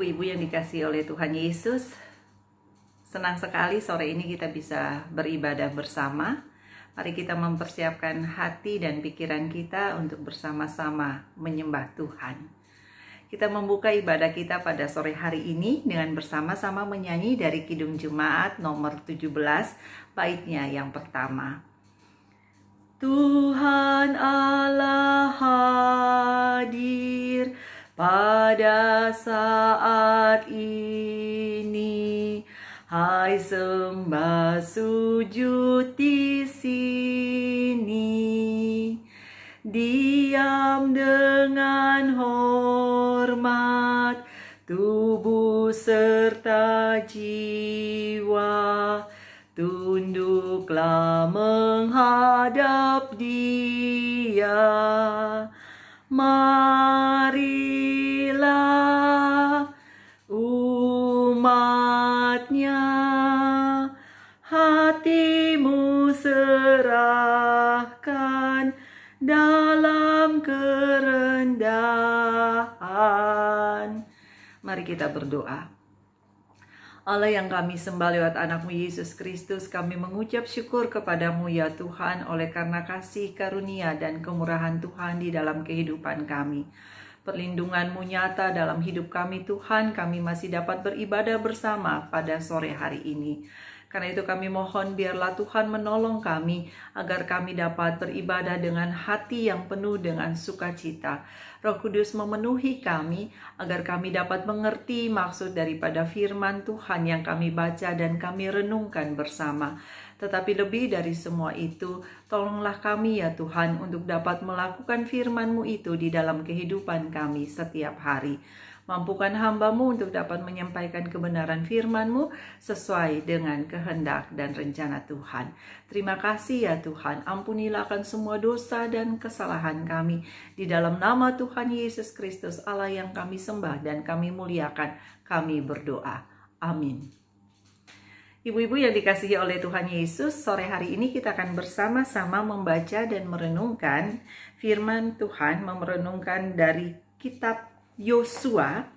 ibu-ibu yang dikasih oleh Tuhan Yesus. Senang sekali sore ini kita bisa beribadah bersama. Mari kita mempersiapkan hati dan pikiran kita untuk bersama-sama menyembah Tuhan. Kita membuka ibadah kita pada sore hari ini dengan bersama-sama menyanyi dari Kidung Jemaat nomor 17, baitnya yang pertama. Tuhan Allah hadir pada saat ini. Hai sembah sujud di sini. Diam dengan hormat tubuh serta jiwa. Tunduklah menghadap dia marilah umatnya hatimu serahkan dalam kerendahan. Mari kita berdoa. Allah yang kami sembah lewat anakmu Yesus Kristus, kami mengucap syukur kepadamu ya Tuhan oleh karena kasih karunia dan kemurahan Tuhan di dalam kehidupan kami. Perlindunganmu nyata dalam hidup kami Tuhan, kami masih dapat beribadah bersama pada sore hari ini. Karena itu kami mohon biarlah Tuhan menolong kami agar kami dapat beribadah dengan hati yang penuh dengan sukacita. Roh Kudus memenuhi kami agar kami dapat mengerti maksud daripada firman Tuhan yang kami baca dan kami renungkan bersama. Tetapi lebih dari semua itu, tolonglah kami ya Tuhan untuk dapat melakukan firman-Mu itu di dalam kehidupan kami setiap hari. Mampukan hambamu untuk dapat menyampaikan kebenaran firmanmu sesuai dengan kehendak dan rencana Tuhan. Terima kasih ya Tuhan, ampunilah akan semua dosa dan kesalahan kami. Di dalam nama Tuhan Yesus Kristus Allah yang kami sembah dan kami muliakan, kami berdoa. Amin. Ibu-ibu yang dikasihi oleh Tuhan Yesus, sore hari ini kita akan bersama-sama membaca dan merenungkan firman Tuhan, memerenungkan dari kitab Yosua.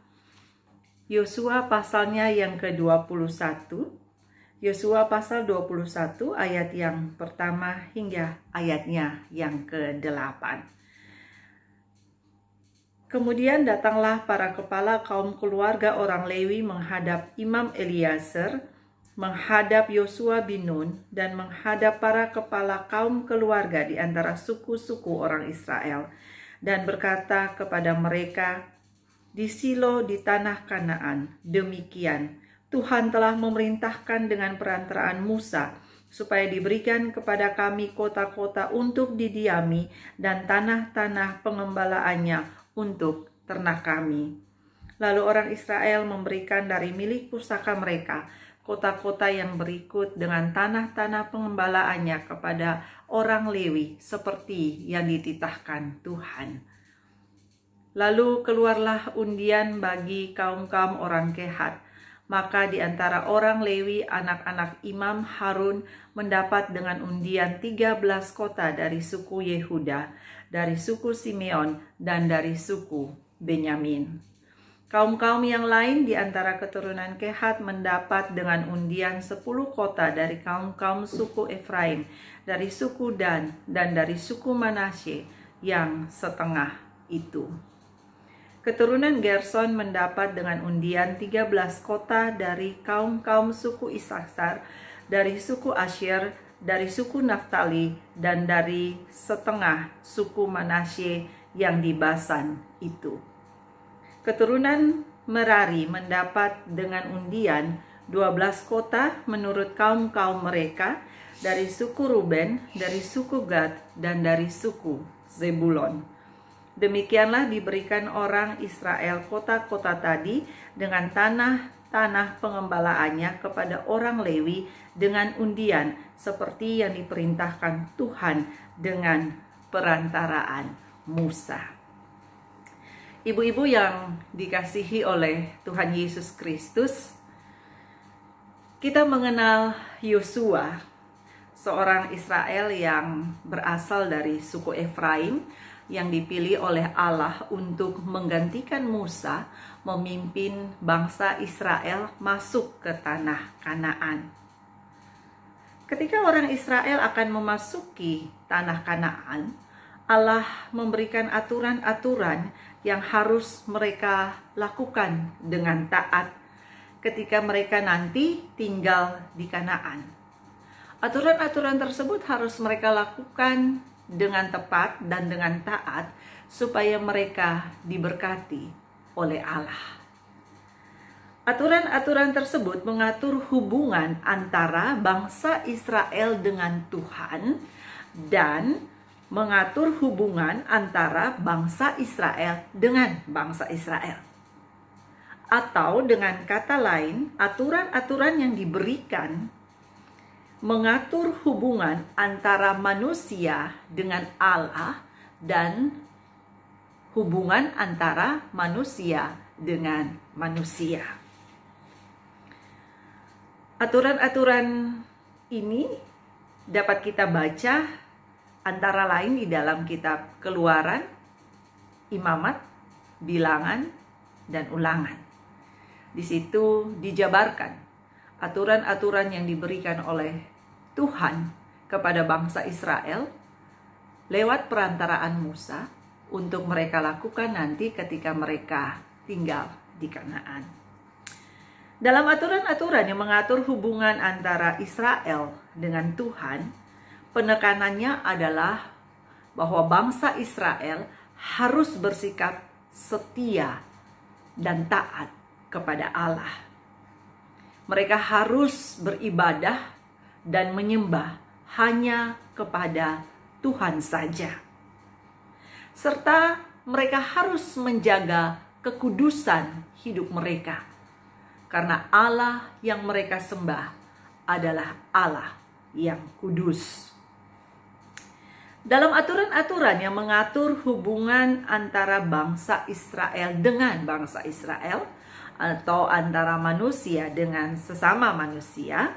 Yosua pasalnya yang ke-21. Yosua pasal 21 ayat yang pertama hingga ayatnya yang ke-8. Kemudian datanglah para kepala kaum keluarga orang Lewi menghadap Imam Eliezer, menghadap Yosua bin Nun, dan menghadap para kepala kaum keluarga di antara suku-suku orang Israel, dan berkata kepada mereka, di Silo di tanah Kanaan. Demikian Tuhan telah memerintahkan dengan perantaraan Musa supaya diberikan kepada kami kota-kota untuk didiami dan tanah-tanah pengembalaannya untuk ternak kami. Lalu orang Israel memberikan dari milik pusaka mereka kota-kota yang berikut dengan tanah-tanah pengembalaannya kepada orang Lewi seperti yang dititahkan Tuhan. Lalu keluarlah undian bagi kaum-kaum orang kehat. Maka di antara orang Lewi, anak-anak Imam Harun mendapat dengan undian 13 kota dari suku Yehuda, dari suku Simeon, dan dari suku Benyamin. Kaum-kaum yang lain di antara keturunan Kehat mendapat dengan undian 10 kota dari kaum-kaum suku Efraim, dari suku Dan, dan dari suku Manasye yang setengah itu. Keturunan Gerson mendapat dengan undian 13 kota dari kaum-kaum suku Isaksar, dari suku Asyir, dari suku Naftali, dan dari setengah suku Manasye yang di Basan itu. Keturunan Merari mendapat dengan undian 12 kota menurut kaum-kaum mereka dari suku Ruben, dari suku Gad, dan dari suku Zebulon. Demikianlah diberikan orang Israel kota-kota tadi dengan tanah-tanah pengembalaannya kepada orang Lewi dengan undian seperti yang diperintahkan Tuhan dengan perantaraan Musa. Ibu-ibu yang dikasihi oleh Tuhan Yesus Kristus, kita mengenal Yosua, seorang Israel yang berasal dari suku Efraim yang dipilih oleh Allah untuk menggantikan Musa memimpin bangsa Israel masuk ke tanah Kanaan. Ketika orang Israel akan memasuki tanah Kanaan, Allah memberikan aturan-aturan yang harus mereka lakukan dengan taat ketika mereka nanti tinggal di Kanaan. Aturan-aturan tersebut harus mereka lakukan dengan tepat dan dengan taat supaya mereka diberkati oleh Allah. Aturan-aturan tersebut mengatur hubungan antara bangsa Israel dengan Tuhan dan mengatur hubungan antara bangsa Israel dengan bangsa Israel. Atau dengan kata lain, aturan-aturan yang diberikan mengatur hubungan antara manusia dengan Allah dan hubungan antara manusia dengan manusia. Aturan-aturan ini dapat kita baca antara lain di dalam kitab Keluaran, Imamat, Bilangan, dan Ulangan. Di situ dijabarkan aturan-aturan yang diberikan oleh Tuhan kepada bangsa Israel lewat perantaraan Musa untuk mereka lakukan nanti ketika mereka tinggal di Kanaan. Dalam aturan-aturan yang mengatur hubungan antara Israel dengan Tuhan, penekanannya adalah bahwa bangsa Israel harus bersikap setia dan taat kepada Allah. Mereka harus beribadah dan menyembah hanya kepada Tuhan saja. Serta mereka harus menjaga kekudusan hidup mereka. Karena Allah yang mereka sembah adalah Allah yang kudus. Dalam aturan-aturan yang mengatur hubungan antara bangsa Israel dengan bangsa Israel atau antara manusia dengan sesama manusia,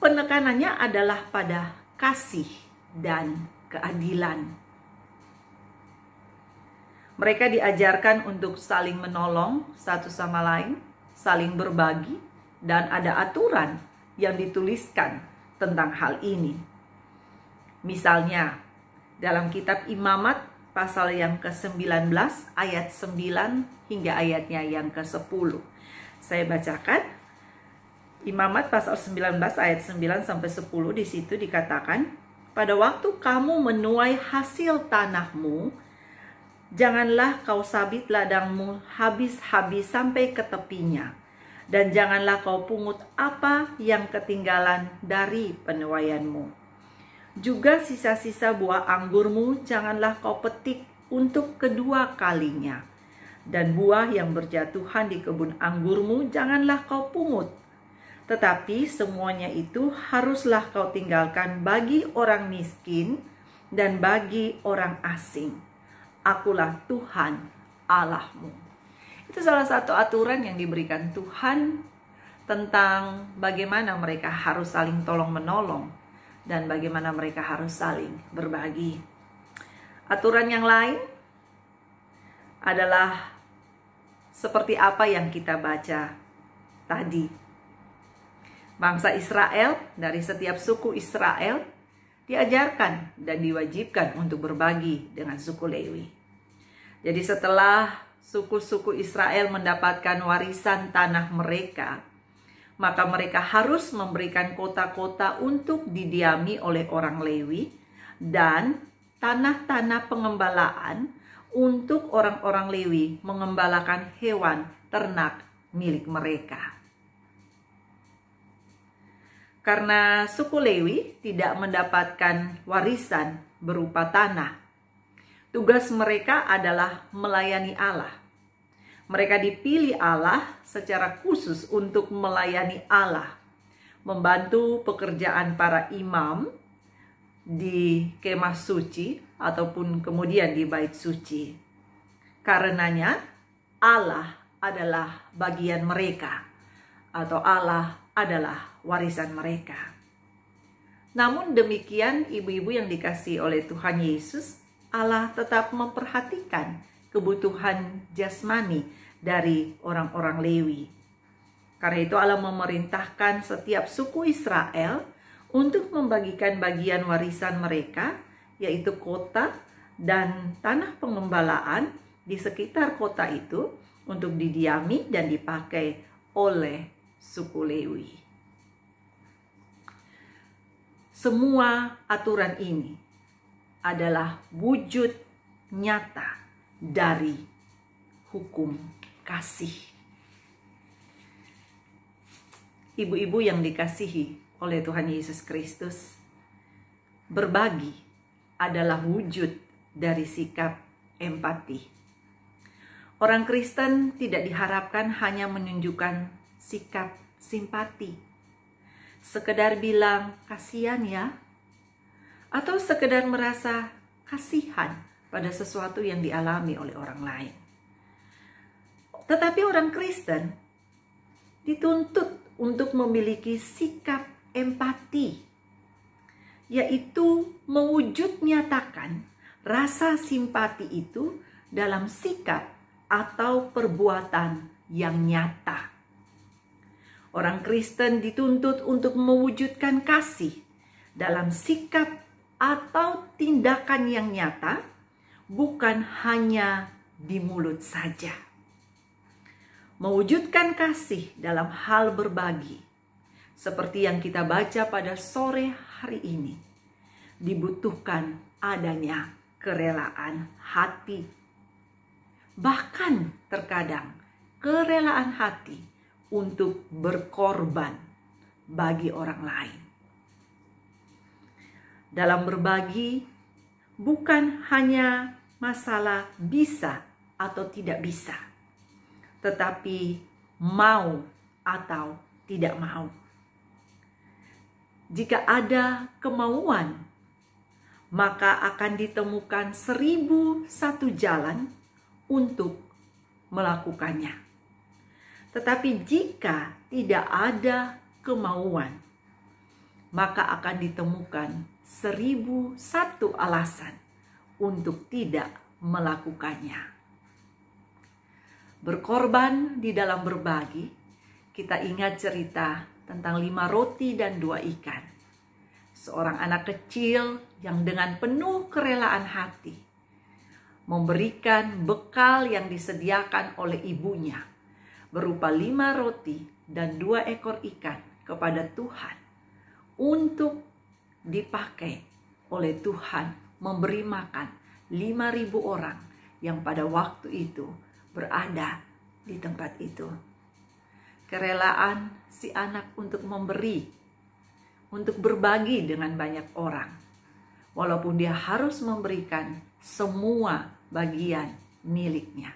penekanannya adalah pada kasih dan keadilan. Mereka diajarkan untuk saling menolong satu sama lain, saling berbagi, dan ada aturan yang dituliskan tentang hal ini. Misalnya, dalam kitab Imamat pasal yang ke-19 ayat 9 hingga ayatnya yang ke-10. Saya bacakan Imamat pasal 19 ayat 9 sampai 10 di situ dikatakan, "Pada waktu kamu menuai hasil tanahmu, janganlah kau sabit ladangmu habis-habis sampai ke tepinya, dan janganlah kau pungut apa yang ketinggalan dari penuaianmu. Juga sisa-sisa buah anggurmu janganlah kau petik untuk kedua kalinya, dan buah yang berjatuhan di kebun anggurmu janganlah kau pungut." Tetapi semuanya itu haruslah kau tinggalkan bagi orang miskin dan bagi orang asing. Akulah Tuhan Allahmu. Itu salah satu aturan yang diberikan Tuhan tentang bagaimana mereka harus saling tolong-menolong dan bagaimana mereka harus saling berbagi. Aturan yang lain adalah seperti apa yang kita baca tadi bangsa Israel dari setiap suku Israel diajarkan dan diwajibkan untuk berbagi dengan suku Lewi. Jadi setelah suku-suku Israel mendapatkan warisan tanah mereka, maka mereka harus memberikan kota-kota untuk didiami oleh orang Lewi dan tanah-tanah pengembalaan untuk orang-orang Lewi mengembalakan hewan ternak milik mereka karena suku Lewi tidak mendapatkan warisan berupa tanah. Tugas mereka adalah melayani Allah. Mereka dipilih Allah secara khusus untuk melayani Allah, membantu pekerjaan para imam di kemah suci ataupun kemudian di bait suci. Karenanya, Allah adalah bagian mereka atau Allah adalah warisan mereka. Namun demikian, ibu-ibu yang dikasih oleh Tuhan Yesus, Allah tetap memperhatikan kebutuhan jasmani dari orang-orang Lewi. Karena itu Allah memerintahkan setiap suku Israel untuk membagikan bagian warisan mereka, yaitu kota dan tanah pengembalaan di sekitar kota itu untuk didiami dan dipakai oleh suku Lewi. Semua aturan ini adalah wujud nyata dari hukum kasih. Ibu-ibu yang dikasihi oleh Tuhan Yesus Kristus, berbagi adalah wujud dari sikap empati. Orang Kristen tidak diharapkan hanya menunjukkan sikap simpati. Sekedar bilang kasihan ya, atau sekedar merasa kasihan pada sesuatu yang dialami oleh orang lain. Tetapi orang Kristen dituntut untuk memiliki sikap empati, yaitu mewujud nyatakan rasa simpati itu dalam sikap atau perbuatan yang nyata. Orang Kristen dituntut untuk mewujudkan kasih dalam sikap atau tindakan yang nyata, bukan hanya di mulut saja. Mewujudkan kasih dalam hal berbagi, seperti yang kita baca pada sore hari ini, dibutuhkan adanya kerelaan hati. Bahkan terkadang kerelaan hati untuk berkorban bagi orang lain. Dalam berbagi, bukan hanya masalah bisa atau tidak bisa, tetapi mau atau tidak mau. Jika ada kemauan, maka akan ditemukan seribu satu jalan untuk melakukannya. Tetapi jika tidak ada kemauan, maka akan ditemukan seribu satu alasan untuk tidak melakukannya. Berkorban di dalam berbagi, kita ingat cerita tentang lima roti dan dua ikan. Seorang anak kecil yang dengan penuh kerelaan hati memberikan bekal yang disediakan oleh ibunya berupa lima roti dan dua ekor ikan kepada Tuhan untuk dipakai oleh Tuhan memberi makan lima ribu orang yang pada waktu itu berada di tempat itu. Kerelaan si anak untuk memberi, untuk berbagi dengan banyak orang, walaupun dia harus memberikan semua bagian miliknya.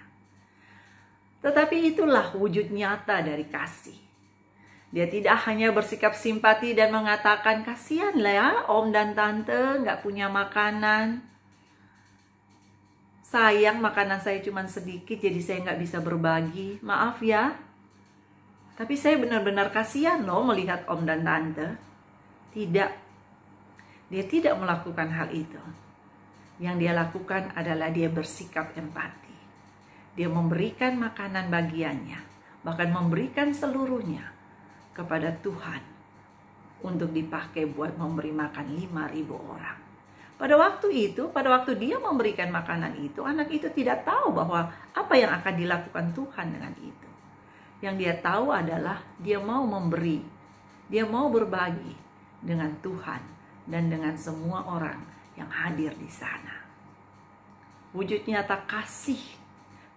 Tetapi itulah wujud nyata dari kasih. Dia tidak hanya bersikap simpati dan mengatakan, kasihan lah ya om dan tante nggak punya makanan. Sayang makanan saya cuma sedikit jadi saya nggak bisa berbagi. Maaf ya. Tapi saya benar-benar kasihan loh melihat om dan tante. Tidak. Dia tidak melakukan hal itu. Yang dia lakukan adalah dia bersikap empati dia memberikan makanan bagiannya, bahkan memberikan seluruhnya kepada Tuhan untuk dipakai buat memberi makan 5000 orang. Pada waktu itu, pada waktu dia memberikan makanan itu, anak itu tidak tahu bahwa apa yang akan dilakukan Tuhan dengan itu. Yang dia tahu adalah dia mau memberi, dia mau berbagi dengan Tuhan dan dengan semua orang yang hadir di sana. Wujud nyata kasih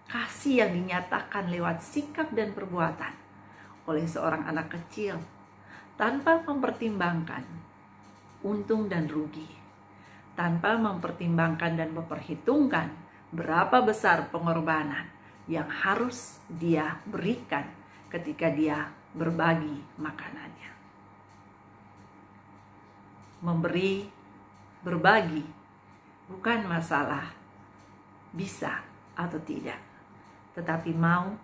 kasih yang dinyatakan lewat sikap dan perbuatan oleh seorang anak kecil tanpa mempertimbangkan untung dan rugi, tanpa mempertimbangkan dan memperhitungkan berapa besar pengorbanan yang harus dia berikan ketika dia berbagi makanannya. Memberi, berbagi bukan masalah bisa atau tidak tetapi mau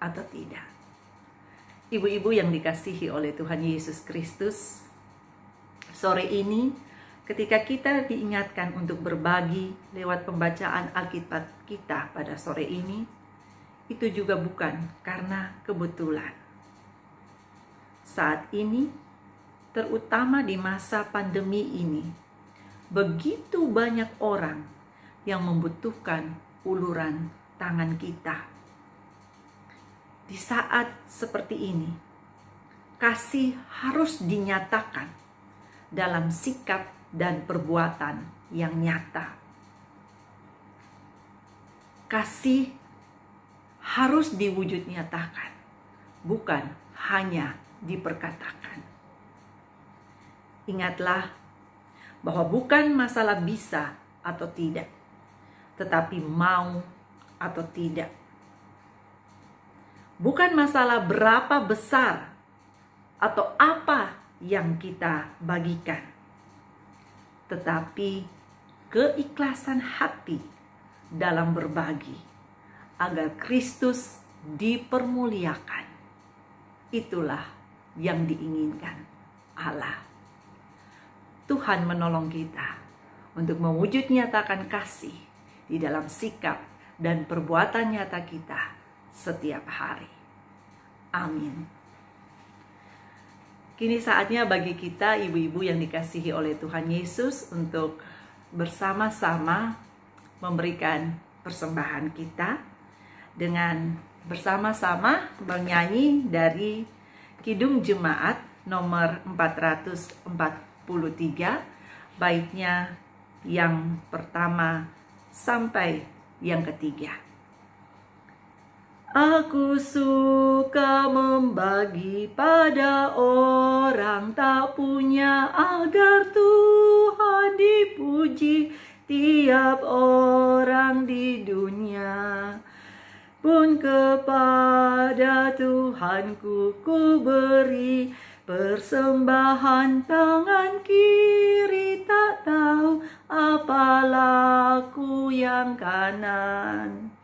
atau tidak. Ibu-ibu yang dikasihi oleh Tuhan Yesus Kristus, sore ini ketika kita diingatkan untuk berbagi lewat pembacaan Alkitab kita pada sore ini, itu juga bukan karena kebetulan. Saat ini, terutama di masa pandemi ini, begitu banyak orang yang membutuhkan uluran tangan kita di saat seperti ini, kasih harus dinyatakan dalam sikap dan perbuatan yang nyata. Kasih harus diwujud nyatakan, bukan hanya diperkatakan. Ingatlah bahwa bukan masalah bisa atau tidak, tetapi mau atau tidak bukan masalah berapa besar atau apa yang kita bagikan, tetapi keikhlasan hati dalam berbagi agar Kristus dipermuliakan. Itulah yang diinginkan Allah. Tuhan menolong kita untuk mewujud nyatakan kasih di dalam sikap dan perbuatan nyata kita setiap hari. Amin. Kini saatnya bagi kita ibu-ibu yang dikasihi oleh Tuhan Yesus untuk bersama-sama memberikan persembahan kita dengan bersama-sama bernyanyi dari Kidung Jemaat nomor 443 baiknya yang pertama sampai yang ketiga. Aku suka membagi pada orang tak punya agar Tuhan dipuji tiap orang di dunia. Pun kepada Tuhanku ku beri persembahan tangan kiri tak tahu apa laku yang kanan.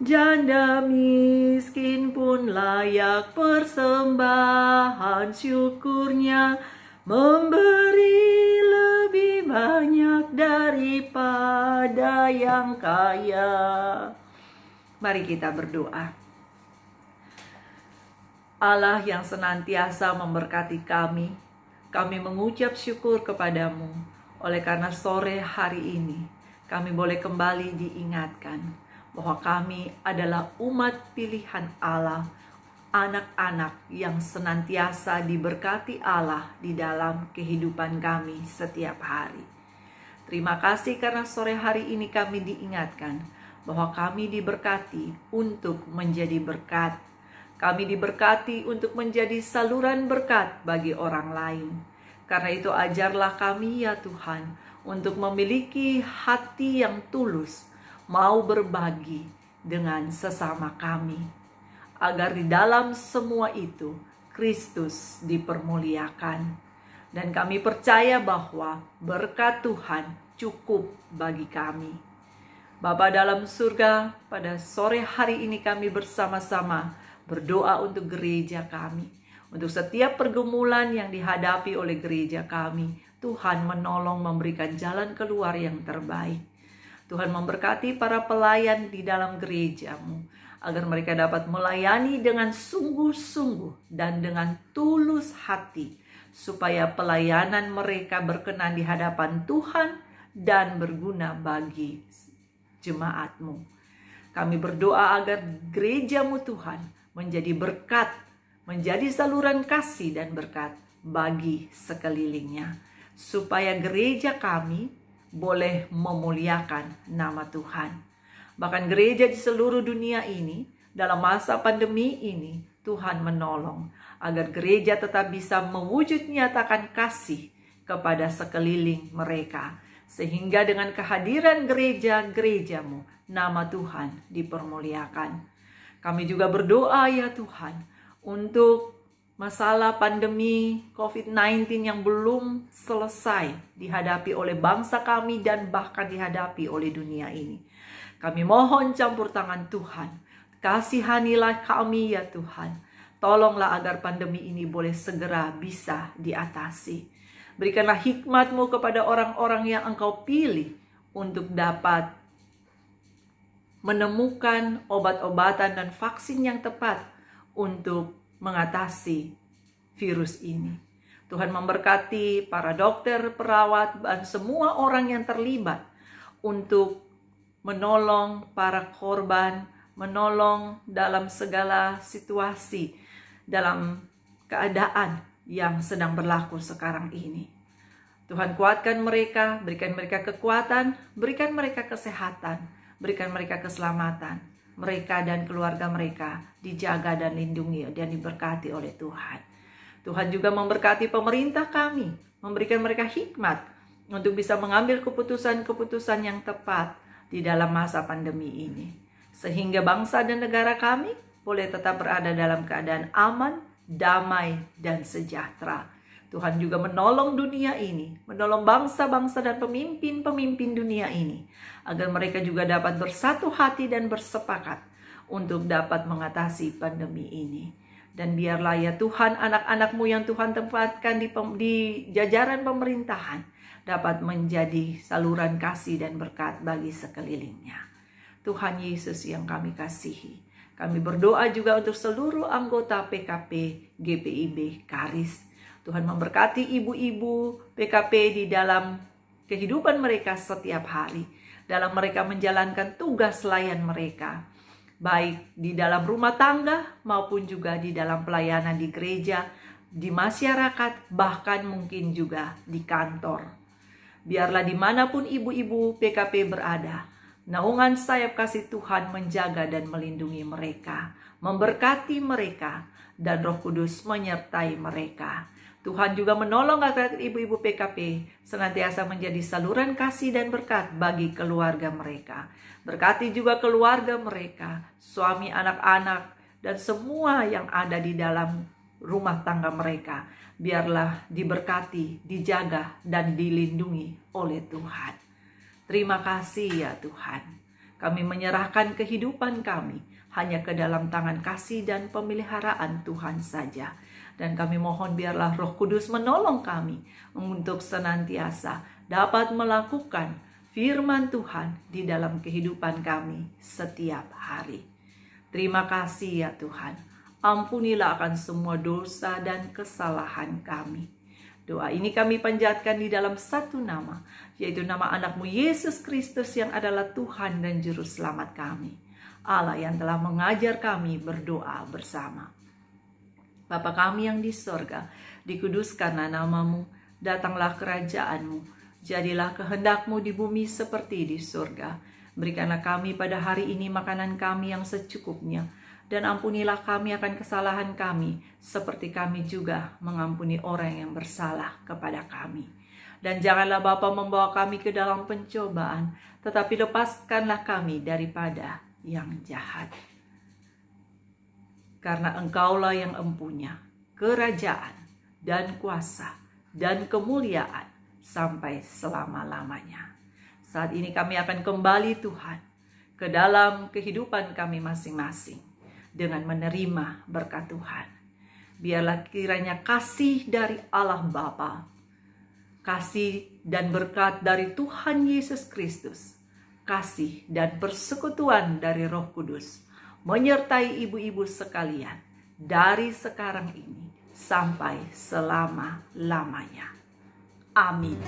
Janda miskin pun layak persembahan syukurnya Memberi lebih banyak daripada yang kaya Mari kita berdoa Allah yang senantiasa memberkati kami Kami mengucap syukur kepadamu Oleh karena sore hari ini kami boleh kembali diingatkan bahwa kami adalah umat pilihan Allah, anak-anak yang senantiasa diberkati Allah di dalam kehidupan kami setiap hari. Terima kasih karena sore hari ini kami diingatkan bahwa kami diberkati untuk menjadi berkat. Kami diberkati untuk menjadi saluran berkat bagi orang lain. Karena itu ajarlah kami ya Tuhan untuk memiliki hati yang tulus mau berbagi dengan sesama kami, agar di dalam semua itu Kristus dipermuliakan. Dan kami percaya bahwa berkat Tuhan cukup bagi kami. Bapa dalam surga, pada sore hari ini kami bersama-sama berdoa untuk gereja kami. Untuk setiap pergumulan yang dihadapi oleh gereja kami, Tuhan menolong memberikan jalan keluar yang terbaik. Tuhan memberkati para pelayan di dalam gerejamu agar mereka dapat melayani dengan sungguh-sungguh dan dengan tulus hati supaya pelayanan mereka berkenan di hadapan Tuhan dan berguna bagi jemaatmu. Kami berdoa agar gerejamu Tuhan menjadi berkat, menjadi saluran kasih dan berkat bagi sekelilingnya. Supaya gereja kami boleh memuliakan nama Tuhan. Bahkan gereja di seluruh dunia ini, dalam masa pandemi ini, Tuhan menolong agar gereja tetap bisa mewujud nyatakan kasih kepada sekeliling mereka. Sehingga dengan kehadiran gereja-gerejamu, nama Tuhan dipermuliakan. Kami juga berdoa ya Tuhan untuk masalah pandemi COVID-19 yang belum selesai dihadapi oleh bangsa kami dan bahkan dihadapi oleh dunia ini. Kami mohon campur tangan Tuhan. Kasihanilah kami ya Tuhan. Tolonglah agar pandemi ini boleh segera bisa diatasi. Berikanlah hikmatmu kepada orang-orang yang engkau pilih untuk dapat menemukan obat-obatan dan vaksin yang tepat untuk mengatasi virus ini. Tuhan memberkati para dokter, perawat, dan semua orang yang terlibat untuk menolong para korban, menolong dalam segala situasi, dalam keadaan yang sedang berlaku sekarang ini. Tuhan kuatkan mereka, berikan mereka kekuatan, berikan mereka kesehatan, berikan mereka keselamatan mereka dan keluarga mereka dijaga dan lindungi dan diberkati oleh Tuhan. Tuhan juga memberkati pemerintah kami, memberikan mereka hikmat untuk bisa mengambil keputusan-keputusan yang tepat di dalam masa pandemi ini. Sehingga bangsa dan negara kami boleh tetap berada dalam keadaan aman, damai, dan sejahtera. Tuhan juga menolong dunia ini, menolong bangsa-bangsa dan pemimpin-pemimpin dunia ini, agar mereka juga dapat bersatu hati dan bersepakat untuk dapat mengatasi pandemi ini. Dan biarlah ya Tuhan anak-anakmu yang Tuhan tempatkan di, pem, di jajaran pemerintahan dapat menjadi saluran kasih dan berkat bagi sekelilingnya. Tuhan Yesus yang kami kasihi. Kami berdoa juga untuk seluruh anggota PKP GPIB Karis Tuhan memberkati ibu-ibu PKP di dalam kehidupan mereka setiap hari, dalam mereka menjalankan tugas layan mereka, baik di dalam rumah tangga maupun juga di dalam pelayanan di gereja, di masyarakat, bahkan mungkin juga di kantor. Biarlah dimanapun ibu-ibu PKP berada, naungan sayap kasih Tuhan menjaga dan melindungi mereka, memberkati mereka, dan Roh Kudus menyertai mereka. Tuhan juga menolong agar ibu-ibu PKP senantiasa menjadi saluran kasih dan berkat bagi keluarga mereka. Berkati juga keluarga mereka, suami anak-anak, dan semua yang ada di dalam rumah tangga mereka. Biarlah diberkati, dijaga, dan dilindungi oleh Tuhan. Terima kasih ya Tuhan. Kami menyerahkan kehidupan kami hanya ke dalam tangan kasih dan pemeliharaan Tuhan saja dan kami mohon biarlah Roh Kudus menolong kami untuk senantiasa dapat melakukan firman Tuhan di dalam kehidupan kami setiap hari. Terima kasih ya Tuhan. Ampunilah akan semua dosa dan kesalahan kami. Doa ini kami panjatkan di dalam satu nama, yaitu nama anakmu Yesus Kristus yang adalah Tuhan dan Juru Selamat kami. Allah yang telah mengajar kami berdoa bersama. Bapa kami yang di sorga, dikuduskanlah namamu, datanglah kerajaanmu, jadilah kehendakmu di bumi seperti di sorga. Berikanlah kami pada hari ini makanan kami yang secukupnya, dan ampunilah kami akan kesalahan kami, seperti kami juga mengampuni orang yang bersalah kepada kami. Dan janganlah Bapa membawa kami ke dalam pencobaan, tetapi lepaskanlah kami daripada yang jahat karena engkaulah yang empunya kerajaan dan kuasa dan kemuliaan sampai selama-lamanya. Saat ini kami akan kembali Tuhan ke dalam kehidupan kami masing-masing dengan menerima berkat Tuhan. Biarlah kiranya kasih dari Allah Bapa, kasih dan berkat dari Tuhan Yesus Kristus, kasih dan persekutuan dari Roh Kudus menyertai ibu-ibu sekalian dari sekarang ini sampai selama-lamanya. Amin.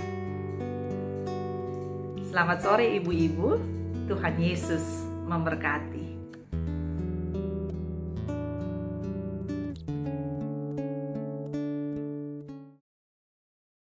Selamat sore ibu-ibu. Tuhan Yesus memberkati.